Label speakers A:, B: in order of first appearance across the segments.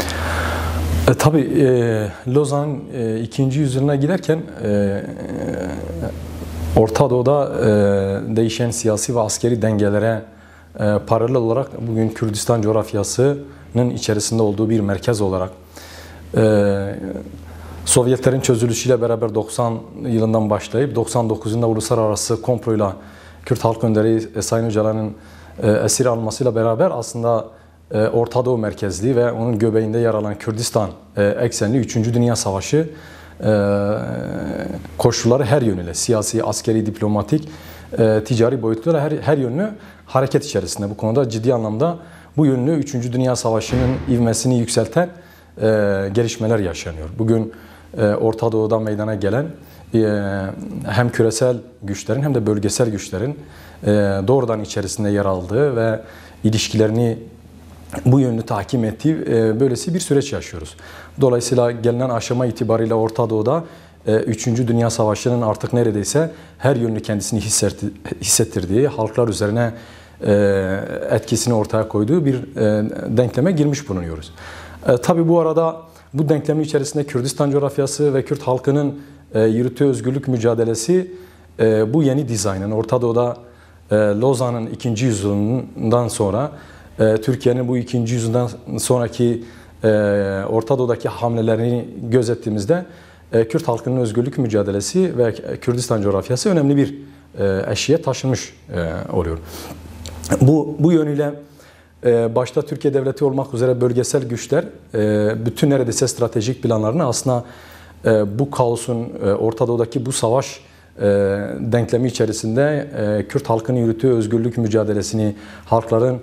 A: E, tabii e, Lozan e, ikinci yüzyılına giderken e, e, Orta Doğu'da e, değişen siyasi ve askeri dengelere e, paralel olarak bugün Kürdistan coğrafyasının içerisinde olduğu bir merkez olarak e, Sovyetlerin çözülüşüyle beraber 90 yılından başlayıp 99'unda uluslararası komployla Kürt Halk Önderi Sayın Öcalan'ın e, esir almasıyla beraber aslında e, Orta Doğu merkezli ve onun göbeğinde yer alan Kürdistan e, eksenli 3. Dünya Savaşı e, koşulları her yönüyle siyasi, askeri, diplomatik, ticari boyutlara her, her yönlü hareket içerisinde. Bu konuda ciddi anlamda bu yönlü 3. Dünya Savaşı'nın ivmesini yükselten gelişmeler yaşanıyor. Bugün Orta Doğu'da meydana gelen hem küresel güçlerin hem de bölgesel güçlerin doğrudan içerisinde yer aldığı ve ilişkilerini bu yönünü takip ettiği e, böylesi bir süreç yaşıyoruz. Dolayısıyla gelinen aşama itibariyle Orta Doğu'da 3. E, Dünya Savaşı'nın artık neredeyse her yönünü kendisini hissettirdiği, halklar üzerine e, etkisini ortaya koyduğu bir e, denkleme girmiş bulunuyoruz. Tabi bu arada bu denklemin içerisinde Kürdistan coğrafyası ve Kürt halkının yürüttüğü özgürlük mücadelesi bu yeni dizaynın, Orta Doğu'da Lozan'ın ikinci yüzyılından sonra ee, Türkiye'nin bu ikinci yüzünden sonraki e, Orta Doğu'daki hamlelerini gözettiğimizde e, Kürt halkının özgürlük mücadelesi ve Kürdistan coğrafyası önemli bir e, eşiğe taşınmış e, oluyor. Bu, bu yönüyle e, başta Türkiye Devleti olmak üzere bölgesel güçler bütün neredeyse stratejik planlarını aslında bu kaosun, Orta Doğu'daki bu savaş denklemi içerisinde e, Kürt halkının yürüttüğü özgürlük mücadelesini, halkların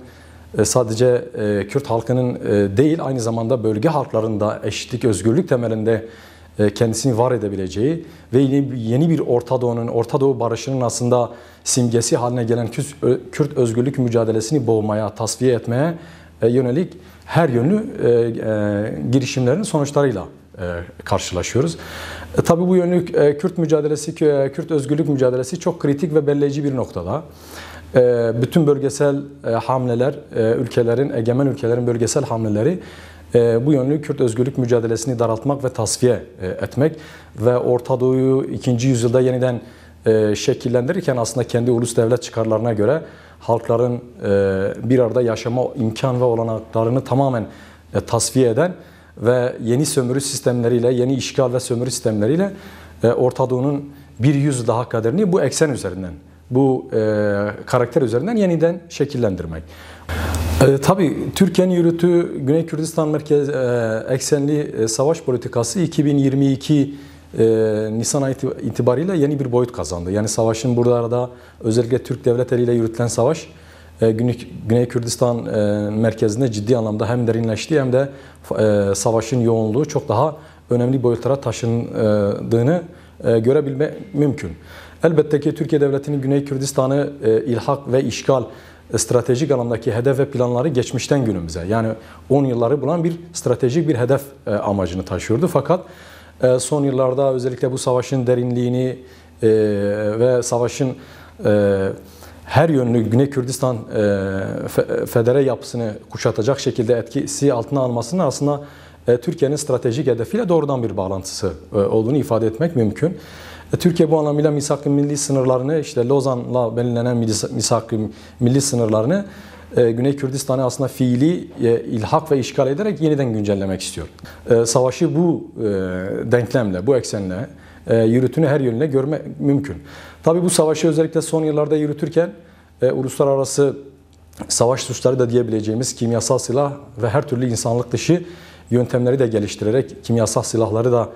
A: e, sadece e, Kürt halkının e, değil aynı zamanda bölge halklarında eşitlik, özgürlük temelinde kendisini var edebileceği ve yeni bir Orta Doğu'nun, Orta Doğu barışının aslında simgesi haline gelen Kürt özgürlük mücadelesini boğmaya, tasfiye etmeye yönelik her yönlü girişimlerin sonuçlarıyla karşılaşıyoruz. Tabii bu yönlük Kürt mücadelesi, Kürt özgürlük mücadelesi çok kritik ve belleyici bir noktada. Ee, bütün bölgesel e, hamleler, e, ülkelerin, egemen ülkelerin bölgesel hamleleri e, bu yönlü Kürt özgürlük mücadelesini daraltmak ve tasfiye etmek ve Orta Doğu'yu 2. yüzyılda yeniden şekillendirirken aslında kendi ulus devlet çıkarlarına göre halkların bir arada yaşama imkan ve olanaklarını tamamen tasfiye eden ve yeni sömürü sistemleriyle, yeni işgal ve sömürü sistemleriyle Orta Doğu'nun bir yüz daha kaderini bu eksen üzerinden bu e, karakter üzerinden yeniden şekillendirmek. E, tabii Türkiye'nin yürüttüğü Güney Kürdistan merkez e, eksenli e, savaş politikası 2022 e, Nisan itibariyle yeni bir boyut kazandı. Yani savaşın burada arada özellikle Türk devlet eliyle yürütülen savaş e, Güney, Güney Kürdistan e, merkezinde ciddi anlamda hem derinleşti hem de e, savaşın yoğunluğu çok daha önemli boyutlara taşındığını e, görebilme mümkün. Elbette ki Türkiye Devleti'nin Güney Kürdistan'ı e, ilhak ve işgal e, stratejik alandaki hedef ve planları geçmişten günümüze yani 10 yılları bulan bir stratejik bir hedef e, amacını taşıyordu. Fakat e, son yıllarda özellikle bu savaşın derinliğini e, ve savaşın e, her yönlü Güney Kürdistan e, federe yapısını kuşatacak şekilde etkisi altına almasının aslında e, Türkiye'nin stratejik hedefiyle doğrudan bir bağlantısı e, olduğunu ifade etmek mümkün. E, Türkiye bu anlamıyla misak milli sınırlarını işte Lozan'la belirlenen misak milli sınırlarını e, Güney Kürdistan'ı aslında fiili ilhak ve işgal ederek yeniden güncellemek istiyor. E, savaşı bu denklemle, bu eksenle yürütünü her yönüne görme mümkün. Tabii bu savaşı özellikle son yıllarda yürütürken uluslararası savaş suçları da diyebileceğimiz kimyasal silah ve her türlü insanlık dışı yöntemleri de geliştirerek kimyasal silahları da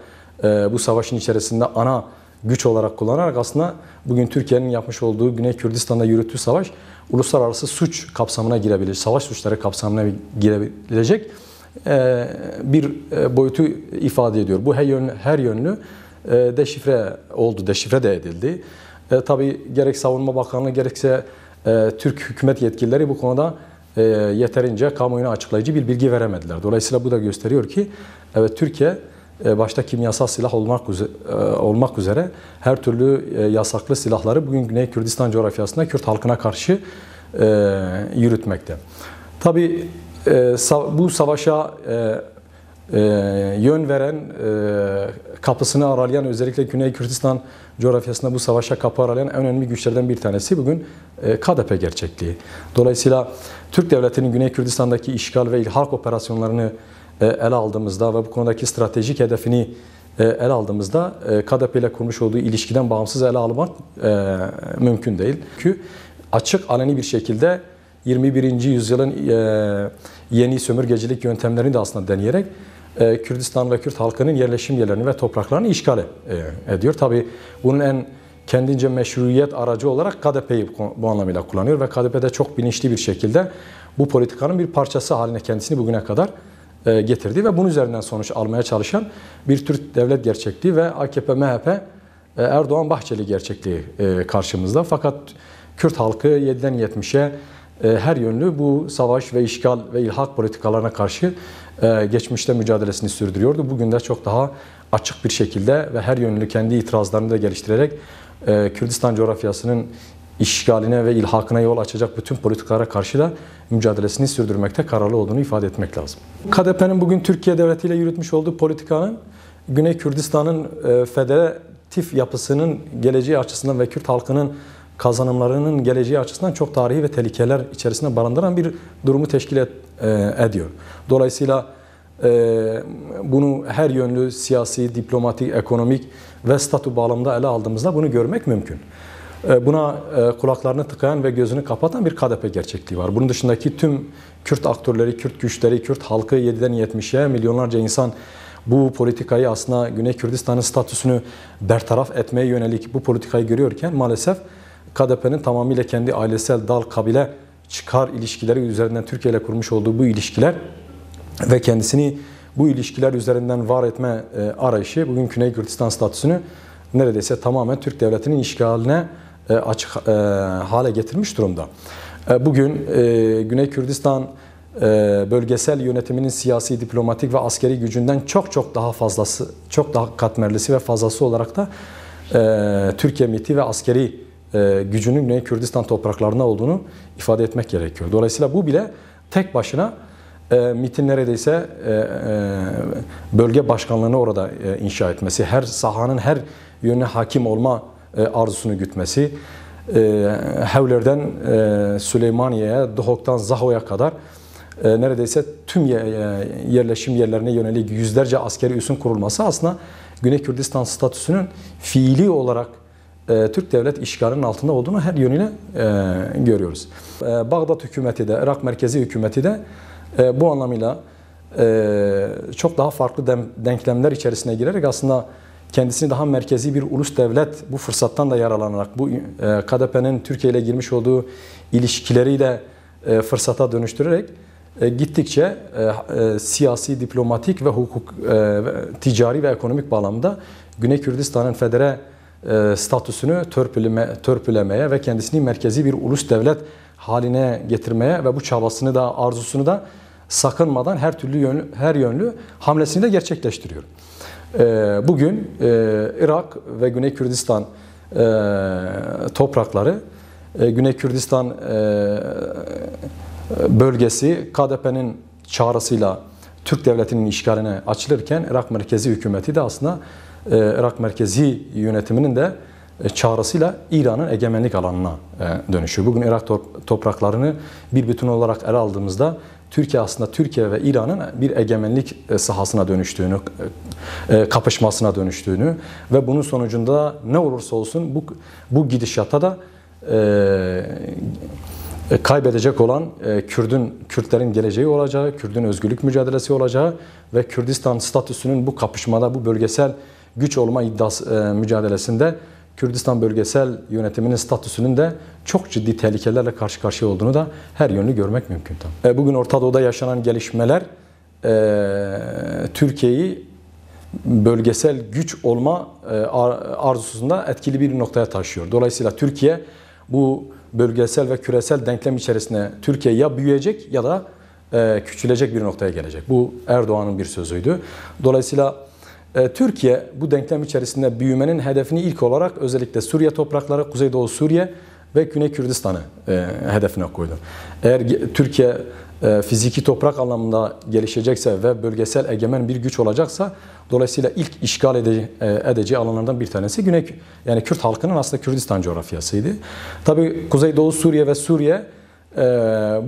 A: bu savaşın içerisinde ana güç olarak kullanarak aslında bugün Türkiye'nin yapmış olduğu Güney Kürdistan'da yürüttüğü savaş uluslararası suç kapsamına girebilir. Savaş suçları kapsamına girebilecek e, bir e, boyutu ifade ediyor. Bu her yönlü, her yönlü e, deşifre oldu, deşifre de edildi. E, tabii gerek Savunma Bakanlığı gerekse e, Türk hükümet yetkilileri bu konuda e, yeterince kamuoyuna açıklayıcı bir bilgi veremediler. Dolayısıyla bu da gösteriyor ki evet Türkiye e, başta kimyasal silah olmak üzere, olmak üzere her türlü e, yasaklı silahları bugün Güney Kürdistan coğrafyasında Kürt halkına karşı e, yürütmekte. Tabi bu savaşa yön veren, kapısını aralayan özellikle Güney Kürdistan coğrafyasında bu savaşa kapı aralayan en önemli güçlerden bir tanesi bugün KDP gerçekliği. Dolayısıyla Türk Devleti'nin Güney Kürdistan'daki işgal ve ilhak operasyonlarını e, ele aldığımızda ve bu konudaki stratejik hedefini e, ele aldığımızda e, KDP ile kurmuş olduğu ilişkiden bağımsız ele almak mümkün değil. Çünkü açık aleni bir şekilde 21. yüzyılın yeni sömürgecilik yöntemlerini de aslında deneyerek Kürdistan ve Kürt halkının yerleşim yerlerini ve topraklarını işgal ediyor. Tabi bunun en kendince meşruiyet aracı olarak KDP'yi bu anlamıyla kullanıyor ve KDP'de çok bilinçli bir şekilde bu politikanın bir parçası haline kendisini bugüne kadar e, getirdi ve bunun üzerinden sonuç almaya çalışan bir Türk devlet gerçekliği ve AKP-MHP e, Erdoğan-Bahçeli gerçekliği e, karşımızda. Fakat Kürt halkı 7'den 70'e her yönlü bu savaş ve işgal ve ilhak politikalarına karşı geçmişte mücadelesini sürdürüyordu. Bugün de çok daha açık bir şekilde ve her yönlü kendi itirazlarını da geliştirerek Kürdistan coğrafyasının işgaline ve ilhakına yol açacak bütün politikalara karşı da mücadelesini sürdürmekte kararlı olduğunu ifade etmek lazım. KDP'nin bugün Türkiye devletiyle yürütmüş olduğu politikanın Güney Kürdistan'ın e, federatif yapısının geleceği açısından ve Kürt halkının kazanımlarının geleceği açısından çok tarihi ve tehlikeler içerisinde barındıran bir durumu teşkil et, e, ediyor. Dolayısıyla e, bunu her yönlü siyasi, diplomatik, ekonomik ve statü bağlamında ele aldığımızda bunu görmek mümkün. E, buna e, kulaklarını tıkayan ve gözünü kapatan bir KDP gerçekliği var. Bunun dışındaki tüm Kürt aktörleri, Kürt güçleri, Kürt halkı 7'den 70'ye milyonlarca insan bu politikayı aslında Güney Kürdistan'ın statüsünü bertaraf etmeye yönelik bu politikayı görüyorken maalesef KDP'nin tamamıyla kendi ailesel dal kabile çıkar ilişkileri üzerinden Türkiye ile kurmuş olduğu bu ilişkiler ve kendisini bu ilişkiler üzerinden var etme e, arayışı bugün Güney Kürdistan statüsünü neredeyse tamamen Türk devletinin işgaline e, açık e, hale getirmiş durumda. E, bugün Güney Kürdistan bölgesel yönetiminin siyasi, diplomatik ve askeri gücünden çok çok daha fazlası, çok daha katmerlisi ve fazlası olarak da Türkiye MIT'i ve askeri gücünün Güney Kürdistan topraklarında olduğunu ifade etmek gerekiyor. Dolayısıyla bu bile tek başına e, MIT'in neredeyse bölge başkanlığını orada inşa etmesi, her sahanın her yönüne hakim olma e, arzusunu gütmesi, e, Hevler'den e, Süleymaniye'ye, Duhok'tan Zaho'ya kadar neredeyse tüm yerleşim yerlerine yönelik yüzlerce askeri üsün kurulması aslında Güney Kürdistan statüsünün fiili olarak Türk devlet işgalinin altında olduğunu her yönüyle görüyoruz. Bağdat hükümeti de, Irak merkezi hükümeti de bu anlamıyla çok daha farklı denklemler içerisine girerek aslında kendisini daha merkezi bir ulus devlet bu fırsattan da yararlanarak bu e, KDP'nin Türkiye ile girmiş olduğu ilişkileri de e, fırsata dönüştürerek e, gittikçe siyasi, diplomatik ve hukuk, ticari ve ekonomik bağlamda Güney Kürdistan'ın federe statüsünü törpüleme, törpülemeye ve kendisini merkezi bir ulus devlet haline getirmeye ve bu çabasını da arzusunu da sakınmadan her türlü yönlü, her yönlü hamlesini de gerçekleştiriyor. Ee, bugün e, Irak ve Güney Kürdistan e, toprakları, e, Güney Kürdistan bölgesi KDP'nin çağrısıyla Türk devletinin işgaline açılırken Irak merkezi hükümeti de aslında Irak merkezi yönetiminin de çağrısıyla İran'ın egemenlik alanına dönüşüyor. Bugün Irak topraklarını bir bütün olarak ele aldığımızda Türkiye aslında Türkiye ve İran'ın bir egemenlik e, sahasına dönüştüğünü, e, e, kapışmasına dönüştüğünü ve bunun sonucunda ne olursa olsun bu, bu gidişata da e, kaybedecek olan e, Kürdün Kürtlerin geleceği olacağı, Kürdün özgürlük mücadelesi olacağı ve Kürdistan statüsünün bu kapışmada, bu bölgesel güç olma iddiası e, mücadelesinde Kürdistan bölgesel yönetiminin statüsünün de çok ciddi tehlikelerle karşı karşıya olduğunu da her yönlü görmek mümkün. E, bugün Orta Doğu'da yaşanan gelişmeler e, Türkiye'yi bölgesel güç olma e, arzusunda etkili bir noktaya taşıyor. Dolayısıyla Türkiye bu bölgesel ve küresel denklem içerisinde Türkiye ya büyüyecek ya da e, küçülecek bir noktaya gelecek. Bu Erdoğan'ın bir sözüydü. Dolayısıyla e, Türkiye bu denklem içerisinde büyümenin hedefini ilk olarak özellikle Suriye toprakları, Kuzeydoğu Suriye ve Güney Kürdistan'ı e, hedefine koydu. Eğer Türkiye e, fiziki toprak anlamında gelişecekse ve bölgesel egemen bir güç olacaksa dolayısıyla ilk işgal edeci, e, edeceği alanlardan bir tanesi Güney yani Kürt halkının aslında Kürdistan coğrafyasıydı. Tabii Kuzeydoğu Suriye ve Suriye e,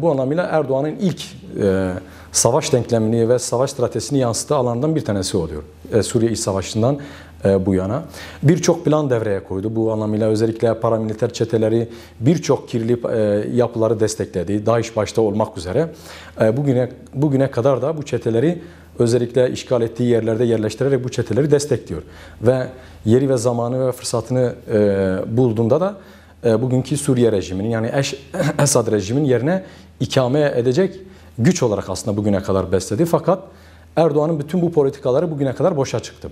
A: bu anlamıyla Erdoğan'ın ilk e, savaş denklemini ve savaş stratejisini yansıttığı alandan bir tanesi oluyor. E, Suriye İç Savaşı'ndan e, bu yana. Birçok plan devreye koydu. Bu anlamıyla özellikle paramiliter çeteleri birçok kirli e, yapıları destekledi. DAEŞ başta olmak üzere. E, bugüne bugüne kadar da bu çeteleri özellikle işgal ettiği yerlerde yerleştirerek bu çeteleri destekliyor. Ve yeri ve zamanı ve fırsatını bulduğunda da bugünkü Suriye rejiminin yani Esad rejiminin yerine ikame edecek güç olarak aslında bugüne kadar besledi. Fakat Erdoğan'ın bütün bu politikaları bugüne kadar boşa çıktı.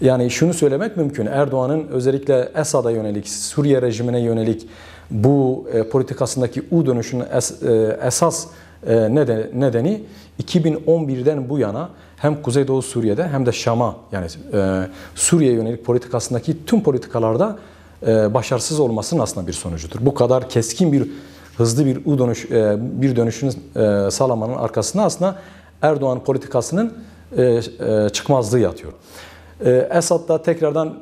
A: Yani şunu söylemek mümkün. Erdoğan'ın özellikle Esad'a yönelik, Suriye rejimine yönelik bu e, politikasındaki U dönüşünün es, e, esas e, neden, nedeni 2011'den bu yana hem Kuzeydoğu Suriye'de hem de Şam'a yani e, Suriye yönelik politikasındaki tüm politikalarda e, başarısız olmasının aslında bir sonucudur. Bu kadar keskin bir hızlı bir U dönüş e, bir dönüşün e, sağlamanın arkasında aslında Erdoğan politikasının e, çıkmazlığı yatıyor. Esad'la tekrardan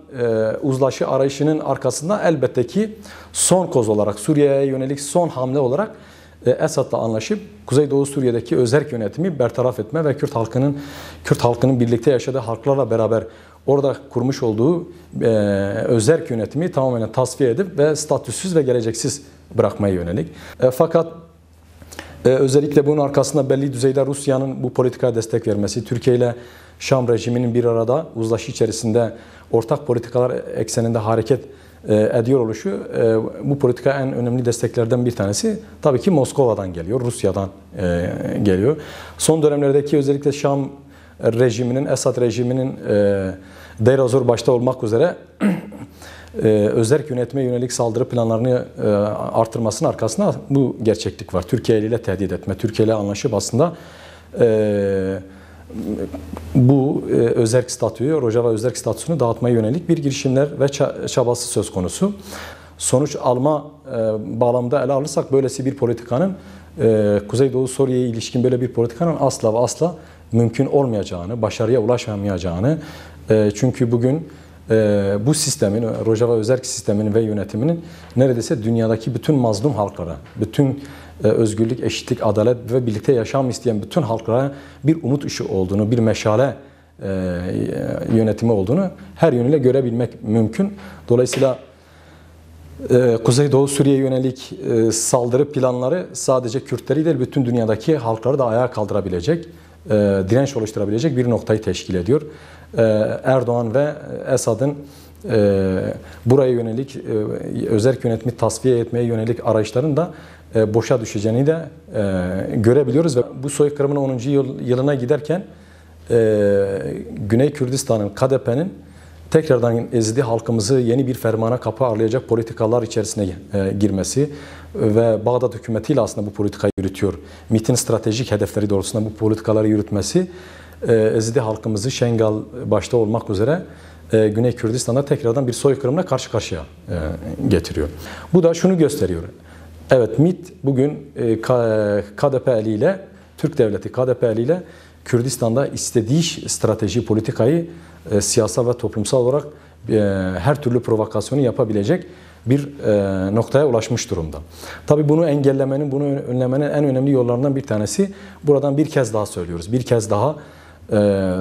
A: uzlaşı arayışının arkasında elbette ki son koz olarak Suriye'ye yönelik son hamle olarak Esad'la anlaşıp Kuzeydoğu Suriye'deki özerk yönetimi bertaraf etme ve Kürt halkının Kürt halkının birlikte yaşadığı halklarla beraber orada kurmuş olduğu özerk yönetimi tamamen tasfiye edip ve statüsüz ve geleceksiz bırakmaya yönelik. E, fakat e, özellikle bunun arkasında belli düzeyde Rusya'nın bu politikaya destek vermesi, Türkiye ile Şam rejiminin bir arada uzlaşı içerisinde ortak politikalar ekseninde hareket e, ediyor oluşu e, bu politika en önemli desteklerden bir tanesi tabii ki Moskova'dan geliyor, Rusya'dan e, geliyor. Son dönemlerdeki özellikle Şam rejiminin, Esad rejiminin Deir Azor başta olmak üzere e, özerk yönetme yönelik saldırı planlarını e, artırmasının arkasında bu gerçeklik var. Türkiye ile tehdit etme, Türkiye ile anlaşıp aslında e, bu e, özerk statüyü, Rojava özerk statüsünü dağıtmaya yönelik bir girişimler ve çabası söz konusu. Sonuç alma e, bağlamında ele alırsak böylesi bir politikanın Kuzeydoğu Suriye'ye ilişkin böyle bir politikanın asla ve asla mümkün olmayacağını, başarıya ulaşmayacağını, çünkü bugün ee, bu sistemin, Rojava Özerk sisteminin ve yönetiminin neredeyse dünyadaki bütün mazlum halklara, bütün e, özgürlük, eşitlik, adalet ve birlikte yaşam isteyen bütün halklara bir umut ışığı olduğunu, bir meşale e, yönetimi olduğunu her yönüyle görebilmek mümkün. Dolayısıyla e, Kuzeydoğu Suriye yönelik e, saldırı planları sadece Kürtleri değil bütün dünyadaki halkları da ayağa kaldırabilecek, direnç oluşturabilecek bir noktayı teşkil ediyor. Ee, Erdoğan ve e, Esad'ın e, buraya yönelik e, özerk yönetimi tasfiye etmeye yönelik arayışların da boşa düşeceğini de görebiliyoruz ve bu soykırımın 10. yılına giderken Güney Kürdistan'ın KDP'nin tekrardan ezdi halkımızı yeni bir fermana kapı arlayacak politikalar içerisine girmesi ve Bağdat hükümetiyle aslında bu politikayı yürütüyor. MIT'in stratejik hedefleri doğrultusunda bu politikaları yürütmesi ee, Ezidi halkımızı Şengal başta olmak üzere e, Güney Kürdistan'da tekrardan bir soykırımla karşı karşıya e, getiriyor. Bu da şunu gösteriyor. Evet MIT bugün e, KDP ile Türk Devleti KDP ile Kürdistan'da istediği strateji, politikayı siyasal ve toplumsal olarak her türlü provokasyonu yapabilecek bir noktaya ulaşmış durumda. Tabii bunu engellemenin, bunu önlemenin en önemli yollarından bir tanesi buradan bir kez daha söylüyoruz. Bir kez daha e,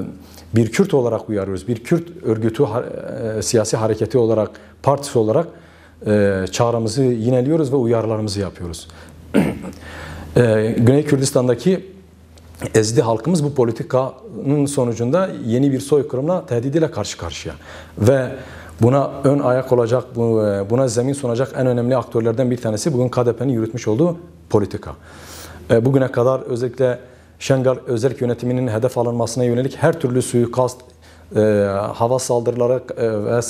A: bir Kürt olarak uyarıyoruz. Bir Kürt örgütü, e, siyasi hareketi olarak, partisi olarak e, çağrımızı yineliyoruz ve uyarılarımızı yapıyoruz. Güney Kürdistan'daki ezdi halkımız bu politikanın sonucunda yeni bir soykırımla tehdidiyle karşı karşıya. Ve buna ön ayak olacak, buna zemin sunacak en önemli aktörlerden bir tanesi bugün KDP'nin yürütmüş olduğu politika. Bugüne kadar özellikle Şengar özerk yönetiminin hedef alınmasına yönelik her türlü suikast, e, hava saldırıları e, ve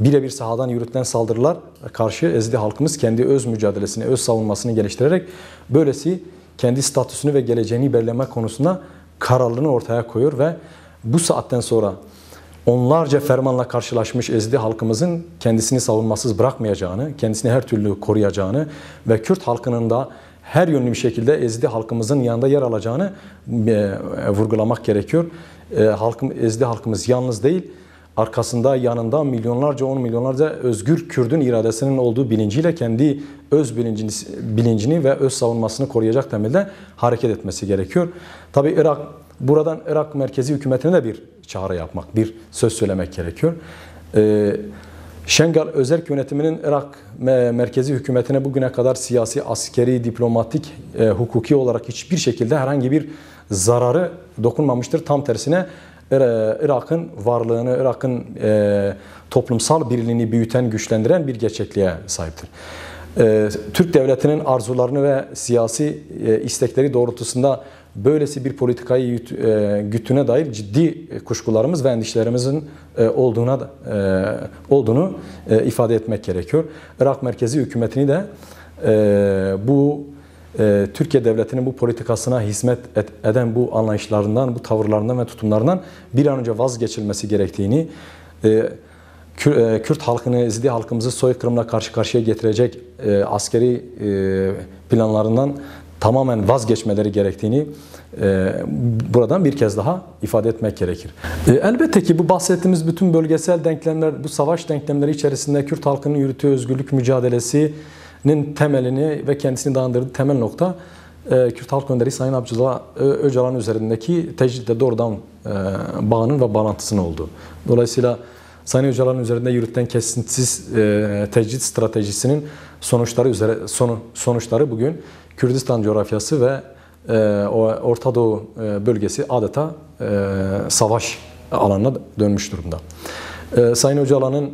A: birebir sahadan yürütülen saldırılar karşı Ezidi halkımız kendi öz mücadelesini, öz savunmasını geliştirerek böylesi kendi statüsünü ve geleceğini belirleme konusunda kararlılığını ortaya koyuyor ve bu saatten sonra onlarca fermanla karşılaşmış Ezidi halkımızın kendisini savunmasız bırakmayacağını, kendisini her türlü koruyacağını ve Kürt halkının da her yönlü bir şekilde Ezidi halkımızın yanında yer alacağını e, e, vurgulamak gerekiyor. E, halkım, Ezidi halkımız yalnız değil, arkasında yanında milyonlarca on milyonlarca özgür Kürdün iradesinin olduğu bilinciyle kendi öz bilincini, bilincini ve öz savunmasını koruyacak temelde hareket etmesi gerekiyor. Tabi Irak buradan Irak merkezi hükümetine de bir çağrı yapmak, bir söz söylemek gerekiyor. Ee, Şengal Özerk Yönetimi'nin Irak merkezi hükümetine bugüne kadar siyasi, askeri, diplomatik, e, hukuki olarak hiçbir şekilde herhangi bir zararı dokunmamıştır. Tam tersine Irak'ın varlığını, Irak'ın e, toplumsal birliğini büyüten, güçlendiren bir gerçekliğe sahiptir. E, Türk devletinin arzularını ve siyasi e, istekleri doğrultusunda böylesi bir politikayı e, güttüğüne dair ciddi e, kuşkularımız ve endişelerimizin e, olduğuna da, olduğunu ifade etmek gerekiyor. Irak merkezi hükümetini de bu Türkiye devletinin bu politikasına hizmet eden bu anlayışlarından, bu tavırlarından ve tutumlarından bir an önce vazgeçilmesi gerektiğini, Kürt halkını, Ezidi halkımızı soykırımla karşı karşıya getirecek askeri planlarından tamamen vazgeçmeleri gerektiğini e, buradan bir kez daha ifade etmek gerekir. E, elbette ki bu bahsettiğimiz bütün bölgesel denklemler, bu savaş denklemleri içerisinde Kürt halkının yürütüğü özgürlük mücadelesinin temelini ve kendisini dayandırdığı temel nokta e, Kürt Halk Önderi Sayın Abdullah Öcalan üzerindeki tecridde doğrudan e, bağının ve bağlantısının oldu. Dolayısıyla Sayın Öcalan'ın üzerinde yürütten kesintisiz e, tecrit stratejisinin sonuçları üzere sonu, sonuçları bugün Kürdistan coğrafyası ve e, o Orta Doğu e, bölgesi adeta e, savaş alanına dönmüş durumda. E, Sayın Öcalan'ın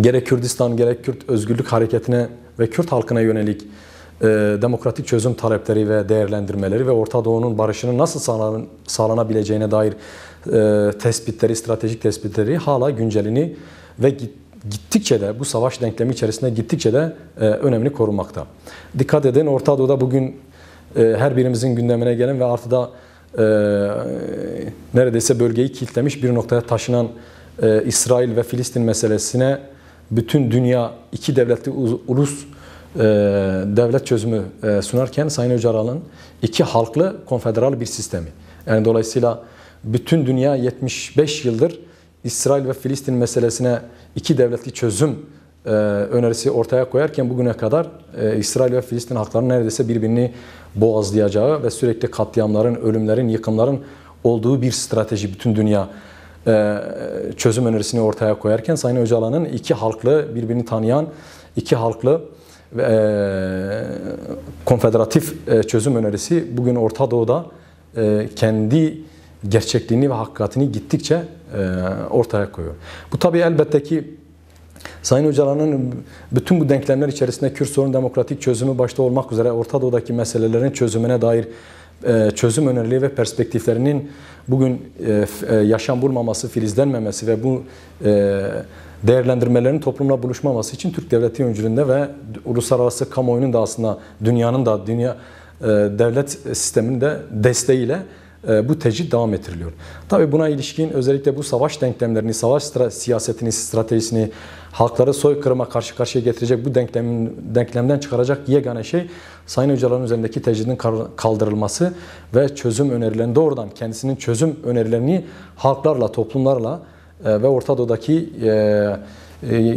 A: gerek Kürdistan gerek Kürt özgürlük hareketine ve Kürt halkına yönelik e, demokratik çözüm talepleri ve değerlendirmeleri ve Orta Doğu'nun barışının nasıl sağlan sağlanabileceğine dair e, tespitleri, stratejik tespitleri hala güncelini ve gittikçe de bu savaş denklemi içerisinde gittikçe de e, önemini korumakta. Dikkat edin Orta Doğu'da bugün e, her birimizin gündemine gelen ve artıda e, neredeyse bölgeyi kilitlemiş bir noktaya taşınan e, İsrail ve Filistin meselesine bütün dünya iki devletli ulus e, devlet çözümü e, sunarken Sayın Öcalan'ın iki halklı konfederal bir sistemi. Yani dolayısıyla bütün dünya 75 yıldır İsrail ve Filistin meselesine iki devletli çözüm e, önerisi ortaya koyarken bugüne kadar e, İsrail ve Filistin halklarının neredeyse birbirini boğazlayacağı ve sürekli katliamların, ölümlerin, yıkımların olduğu bir strateji bütün dünya e, çözüm önerisini ortaya koyarken Sayın Öcalan'ın iki halklı birbirini tanıyan iki halklı e, konfederatif e, çözüm önerisi bugün Orta Doğu'da e, kendi gerçekliğini ve hakikatini gittikçe e, ortaya koyuyor. Bu tabi elbette ki Sayın Öcalan'ın bütün bu denklemler içerisinde Kürt sorunun demokratik çözümü başta olmak üzere Orta Doğu'daki meselelerin çözümüne dair e, çözüm önerileri ve perspektiflerinin bugün e, yaşam bulmaması, filizlenmemesi ve bu değerlendirmelerin toplumla buluşmaması için Türk devleti öncülüğünde ve uluslararası kamuoyunun da aslında dünyanın da dünya devlet sisteminin de desteğiyle e, bu tecrid devam ettiriliyor. Tabi buna ilişkin özellikle bu savaş denklemlerini, savaş siyasetini, stratejisini, halkları soykırıma karşı karşıya getirecek bu denklem, denklemden çıkaracak yegane şey Sayın Öcalan'ın üzerindeki tecridin kaldırılması ve çözüm önerilerini doğrudan kendisinin çözüm önerilerini halklarla, toplumlarla e, ve Orta Doğu'daki e,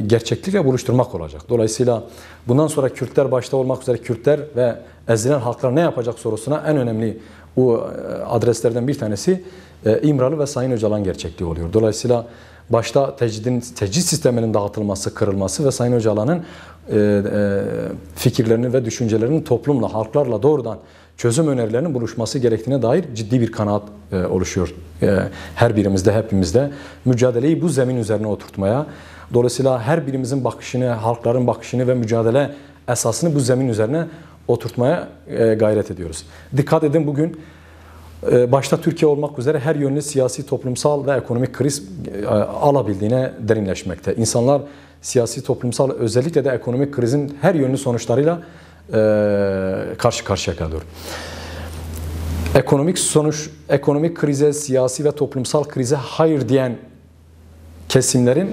A: gerçeklikle buluşturmak olacak. Dolayısıyla bundan sonra Kürtler başta olmak üzere Kürtler ve ezilen halklar ne yapacak sorusuna en önemli bu e, adreslerden bir tanesi e, İmralı ve Sayın Öcalan gerçekliği oluyor. Dolayısıyla başta tecdin, tecrit sisteminin dağıtılması, kırılması ve Sayın Öcalan'ın e, e fikirlerinin ve düşüncelerinin toplumla, halklarla doğrudan çözüm önerilerinin buluşması gerektiğine dair ciddi bir kanaat oluşuyor. her birimizde, hepimizde mücadeleyi bu zemin üzerine oturtmaya, dolayısıyla her birimizin bakışını, halkların bakışını ve mücadele esasını bu zemin üzerine oturtmaya e, gayret ediyoruz. Dikkat edin bugün e, başta Türkiye olmak üzere her yönlü siyasi, toplumsal ve ekonomik kriz e, alabildiğine derinleşmekte. İnsanlar siyasi, toplumsal özellikle de ekonomik krizin her yönlü sonuçlarıyla karşı karşıya kalıyor. Ekonomik sonuç, ekonomik krize, siyasi ve toplumsal krize hayır diyen kesimlerin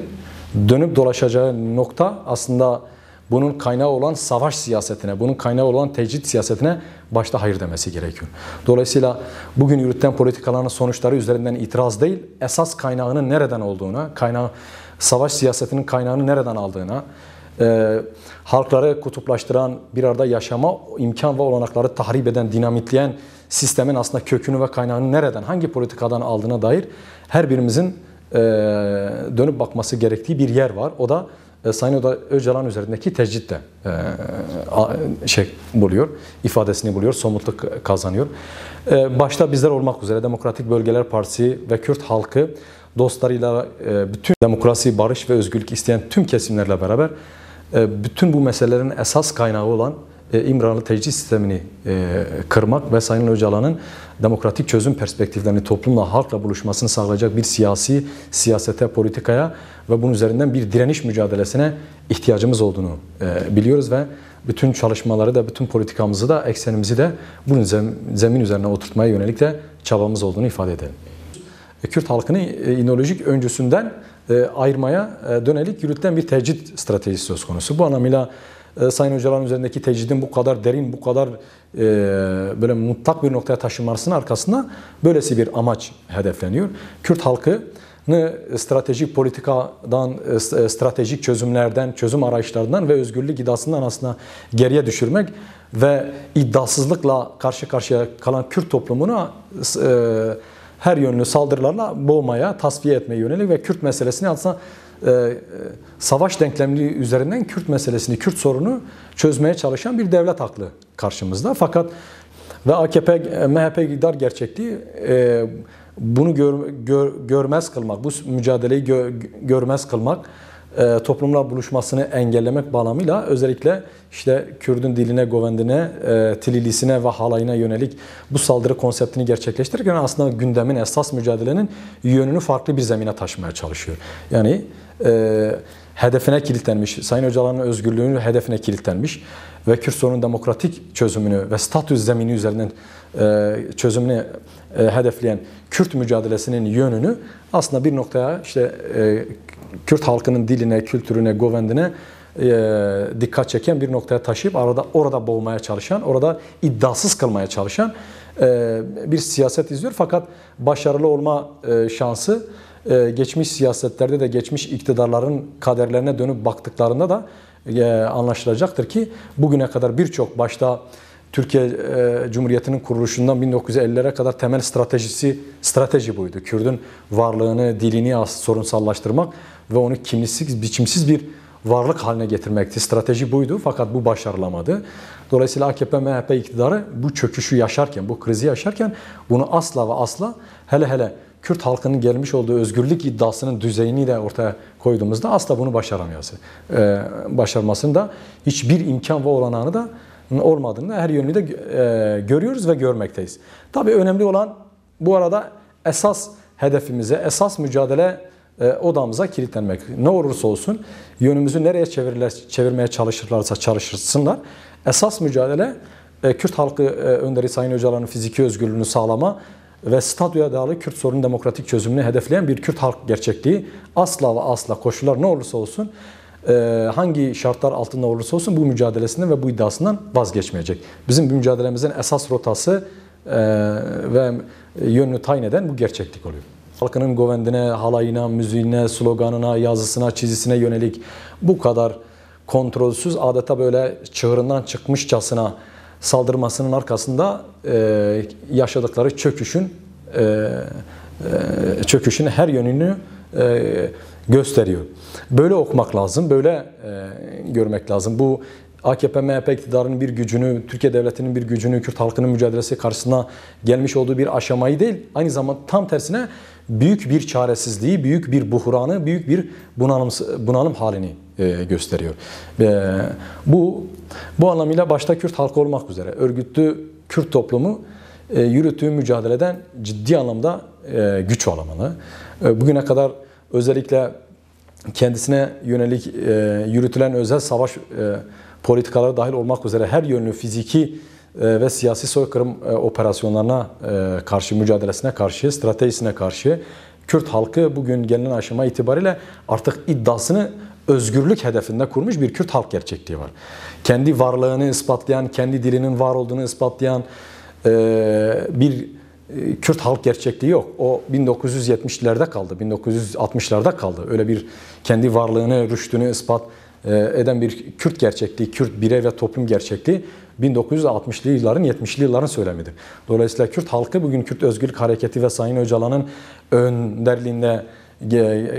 A: dönüp dolaşacağı nokta aslında bunun kaynağı olan savaş siyasetine, bunun kaynağı olan tecrit siyasetine başta hayır demesi gerekiyor. Dolayısıyla bugün yürütülen politikaların sonuçları üzerinden itiraz değil, esas kaynağının nereden olduğuna, kaynağı, savaş siyasetinin kaynağını nereden aldığına, e, halkları kutuplaştıran, bir arada yaşama imkan ve olanakları tahrip eden, dinamitleyen sistemin aslında kökünü ve kaynağını nereden, hangi politikadan aldığına dair her birimizin e, dönüp bakması gerektiği bir yer var. O da e, Sayın Öcalan üzerindeki tecrit de e, şey buluyor, ifadesini buluyor, somutluk kazanıyor. E, başta bizler olmak üzere Demokratik Bölgeler Partisi ve Kürt halkı dostlarıyla e, bütün demokrasi, barış ve özgürlük isteyen tüm kesimlerle beraber bütün bu meselelerin esas kaynağı olan e, İmralı tecrit sistemini e, kırmak ve Sayın Öcalan'ın demokratik çözüm perspektiflerini toplumla, halkla buluşmasını sağlayacak bir siyasi siyasete, politikaya ve bunun üzerinden bir direniş mücadelesine ihtiyacımız olduğunu e, biliyoruz ve bütün çalışmaları da, bütün politikamızı da, eksenimizi de bunun zemin üzerine oturtmaya yönelik de çabamız olduğunu ifade edelim. Kürt halkını ideolojik öncüsünden ayırmaya dönelik yürütülen bir tecrit stratejisi söz konusu. Bu anlamıyla ee, Sayın Öcalan üzerindeki tecridin bu kadar derin, bu kadar e, böyle mutlak bir noktaya taşınmasının arkasında böylesi bir amaç hedefleniyor. Kürt halkı'nı stratejik politikadan, e, e, stratejik çözümlerden, çözüm arayışlarından ve özgürlük iddiasından aslında geriye düşürmek ve iddiasızlıkla karşı karşıya kalan Kürt toplumunu e, her yönlü saldırılarla boğmaya, tasfiye etmeye yönelik ve Kürt meselesini aslında e, savaş denklemliği üzerinden Kürt meselesini, Kürt sorunu çözmeye çalışan bir devlet aklı karşımızda. Fakat ve AKP, e, MHP iktidar gerçekliği e, bunu gör, gör, görmez kılmak, bu mücadeleyi gö, görmez kılmak e, toplumlar buluşmasını engellemek bağlamıyla özellikle işte Kürdün diline, govendine, e, tililisine ve halayına yönelik bu saldırı konseptini gerçekleştirirken aslında gündemin esas mücadelenin yönünü farklı bir zemine taşımaya çalışıyor. Yani e, hedefine kilitlenmiş, Sayın Hocaların özgürlüğünü hedefine kilitlenmiş ve Kürt sorunun demokratik çözümünü ve statüs zemini üzerinden e, çözümünü e, hedefleyen Kürt mücadelesinin yönünü aslında bir noktaya işte e, Kürt halkının diline, kültürüne, govendine e, dikkat çeken bir noktaya taşıyıp arada orada boğmaya çalışan, orada iddiasız kalmaya çalışan e, bir siyaset izliyor. Fakat başarılı olma e, şansı e, geçmiş siyasetlerde de geçmiş iktidarların kaderlerine dönüp baktıklarında da e, anlaşılacaktır ki bugüne kadar birçok başta Türkiye e, Cumhuriyeti'nin kuruluşundan 1950'lere kadar temel stratejisi strateji buydu. Kürdün varlığını, dilini sorunsallaştırmak ve onu kimlisiz, biçimsiz bir varlık haline getirmekti. Strateji buydu fakat bu başarılamadı. Dolayısıyla AKP MHP iktidarı bu çöküşü yaşarken, bu krizi yaşarken bunu asla ve asla hele hele Kürt halkının gelmiş olduğu özgürlük iddiasının düzeyini de ortaya koyduğumuzda asla bunu başaramayası. Ee, başarmasında hiçbir imkan ve olanağını da olmadığını her yönünü e, görüyoruz ve görmekteyiz. Tabii önemli olan bu arada esas hedefimize, esas mücadele e, odamıza kilitlenmek. Ne olursa olsun yönümüzü nereye çevirmeye çalışırlarsa çalışırsınlar. Esas mücadele e, Kürt halkı önderi Sayın Öcalan'ın fiziki özgürlüğünü sağlama ve statüye dayalı Kürt sorunun demokratik çözümünü hedefleyen bir Kürt halk gerçekliği asla ve asla koşullar ne olursa olsun ee, hangi şartlar altında olursa olsun bu mücadelesinden ve bu iddiasından vazgeçmeyecek. Bizim bu mücadelemizin esas rotası e, ve yönünü tayin eden bu gerçeklik oluyor. Halkının govendine, halayına, müziğine, sloganına, yazısına, çizisine yönelik bu kadar kontrolsüz adeta böyle çığırından çıkmışçasına saldırmasının arkasında e, yaşadıkları çöküşün e, çöküşün her yönünü gösteriyor. Böyle okumak lazım, böyle e, görmek lazım. Bu AKP-MHP iktidarının bir gücünü, Türkiye Devleti'nin bir gücünü, Kürt halkının mücadelesi karşısına gelmiş olduğu bir aşamayı değil, aynı zamanda tam tersine büyük bir çaresizliği, büyük bir buhranı, büyük bir bunalım, bunalım halini e, gösteriyor. E, bu, bu anlamıyla başta Kürt halkı olmak üzere örgütlü Kürt toplumu e, yürüttüğü mücadeleden ciddi anlamda e, güç alamalı. E, bugüne kadar özellikle kendisine yönelik e, yürütülen özel savaş e, politikaları dahil olmak üzere her yönlü fiziki e, ve siyasi soykırım e, operasyonlarına e, karşı, mücadelesine karşı, stratejisine karşı Kürt halkı bugün gelinen aşama itibariyle artık iddiasını özgürlük hedefinde kurmuş bir Kürt halk gerçekliği var. Kendi varlığını ispatlayan, kendi dilinin var olduğunu ispatlayan e, bir ee, Kürt halk gerçekliği yok. O 1970'lerde kaldı, 1960'larda kaldı. Öyle bir kendi varlığını, rüştünü ispat e, eden bir Kürt gerçekliği, Kürt birey ve toplum gerçekliği 1960'lı yılların, 70'li yılların söylemidir. Dolayısıyla Kürt halkı bugün Kürt Özgürlük Hareketi ve Sayın Öcalan'ın önderliğinde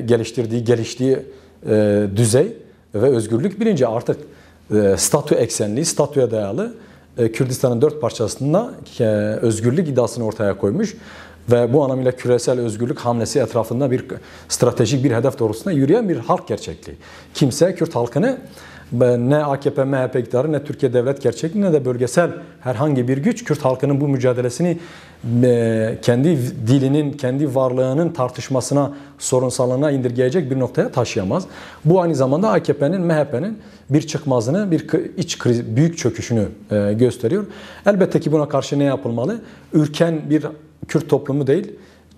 A: geliştirdiği, geliştiği e, düzey ve özgürlük bilinci artık e, statü eksenli, statüye dayalı e, Kürdistan'ın dört parçasında e, özgürlük iddiasını ortaya koymuş ve bu anlamıyla küresel özgürlük hamlesi etrafında bir stratejik bir hedef doğrultusunda yürüyen bir halk gerçekliği. Kimse Kürt halkını ne AKP MHP iktidarı ne Türkiye devlet gerçekliği ne de bölgesel herhangi bir güç Kürt halkının bu mücadelesini e, kendi dilinin, kendi varlığının tartışmasına, sorunsalına indirgeyecek bir noktaya taşıyamaz. Bu aynı zamanda AKP'nin, MHP'nin bir çıkmazını, bir iç kriz, büyük çöküşünü e, gösteriyor. Elbette ki buna karşı ne yapılmalı? Ürken bir Kürt toplumu değil,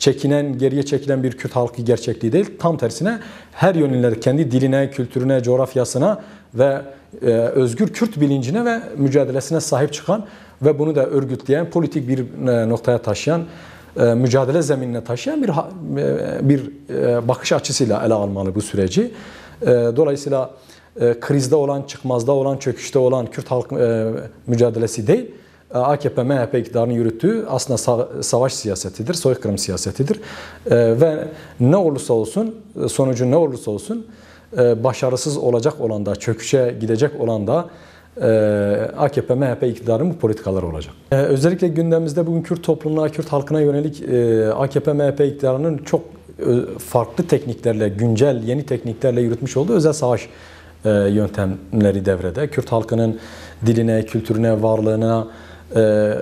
A: çekinen, geriye çekilen bir Kürt halkı gerçekliği değil. Tam tersine her yönüyle kendi diline, kültürüne, coğrafyasına ve e, özgür Kürt bilincine ve mücadelesine sahip çıkan ve bunu da örgütleyen, politik bir e, noktaya taşıyan, e, mücadele zeminine taşıyan bir e, bir e, bakış açısıyla ele almalı bu süreci. E, dolayısıyla e, krizde olan, çıkmazda olan, çöküşte olan Kürt halk e, mücadelesi değil, ee, AKP, MHP iktidarını yürüttüğü aslında savaş siyasetidir, soykırım siyasetidir. Ee, ve ne olursa olsun, e, sonucu ne olursa olsun e, başarısız olacak olan da, çöküşe gidecek olan da e, AKP, MHP iktidarı bu politikaları olacak. Ee, özellikle gündemimizde bugün Kürt toplumuna, Kürt halkına yönelik AKP, MHP iktidarının çok farklı tekniklerle, güncel yeni tekniklerle yürütmüş olduğu özel savaş yöntemleri devrede. Kürt halkının diline, kültürüne, varlığına, e,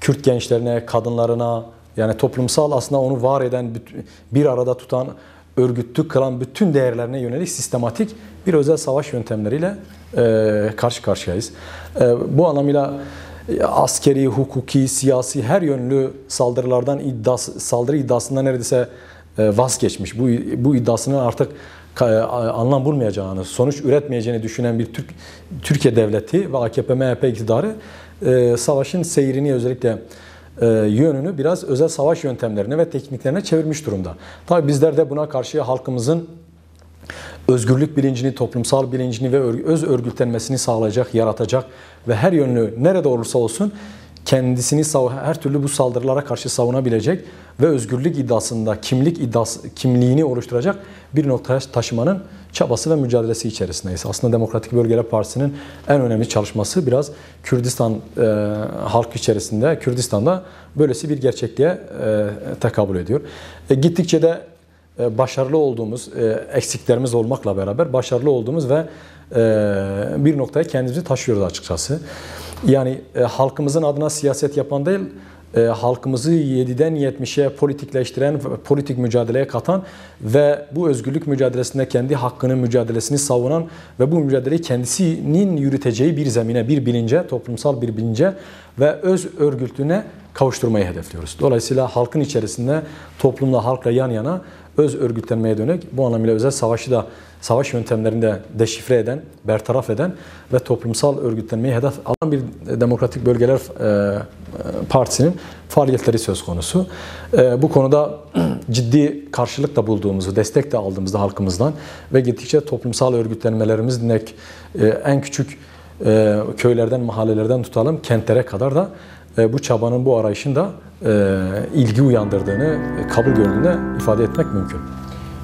A: Kürt gençlerine, kadınlarına yani toplumsal aslında onu var eden, bir arada tutan, örgütlü kılan bütün değerlerine yönelik sistematik bir özel savaş yöntemleriyle e, karşı karşıyayız. E, bu anlamıyla askeri, hukuki, siyasi her yönlü saldırılardan iddiası, saldırı iddiasında neredeyse vazgeçmiş. Bu, bu iddiasının artık anlam bulmayacağını, sonuç üretmeyeceğini düşünen bir Türk, Türkiye devleti ve AKP-MHP iktidarı e, savaşın seyrini özellikle e, yönünü biraz özel savaş yöntemlerine ve tekniklerine çevirmiş durumda. Tabii bizler de buna karşı halkımızın özgürlük bilincini, toplumsal bilincini ve öz örgütlenmesini sağlayacak, yaratacak ve her yönlü nerede olursa olsun kendisini her türlü bu saldırılara karşı savunabilecek ve özgürlük iddiasında kimlik iddiası, kimliğini oluşturacak bir noktaya taşımanın çabası ve mücadelesi içerisindeyiz. Aslında Demokratik Bölgeler Partisi'nin en önemli çalışması biraz Kürdistan e, halk içerisinde, Kürdistan'da böylesi bir gerçekliğe e, tekabül ediyor. E, gittikçe de e, başarılı olduğumuz, e, eksiklerimiz olmakla beraber başarılı olduğumuz ve e, bir noktaya kendimizi taşıyoruz açıkçası. Yani e, halkımızın adına siyaset yapan değil, e, halkımızı 7'den 70'e politikleştiren, politik mücadeleye katan ve bu özgürlük mücadelesinde kendi hakkının mücadelesini savunan ve bu mücadeleyi kendisinin yürüteceği bir zemine, bir bilince, toplumsal bir bilince ve öz örgütlüğüne kavuşturmayı hedefliyoruz. Dolayısıyla halkın içerisinde toplumla halkla yan yana öz örgütlenmeye dönük bu anlamıyla özel savaşı da savaş yöntemlerinde deşifre eden, bertaraf eden ve toplumsal örgütlenmeyi hedef alan bir Demokratik Bölgeler e, e, Partisi'nin faaliyetleri söz konusu. E, bu konuda ciddi karşılık da bulduğumuzu, destek de aldığımızda halkımızdan ve gittikçe toplumsal örgütlenmelerimiz en küçük köylerden, mahallelerden tutalım kentlere kadar da e, bu çabanın, bu arayışın da e, ilgi uyandırdığını, e, kabul gördüğünü ifade etmek mümkün.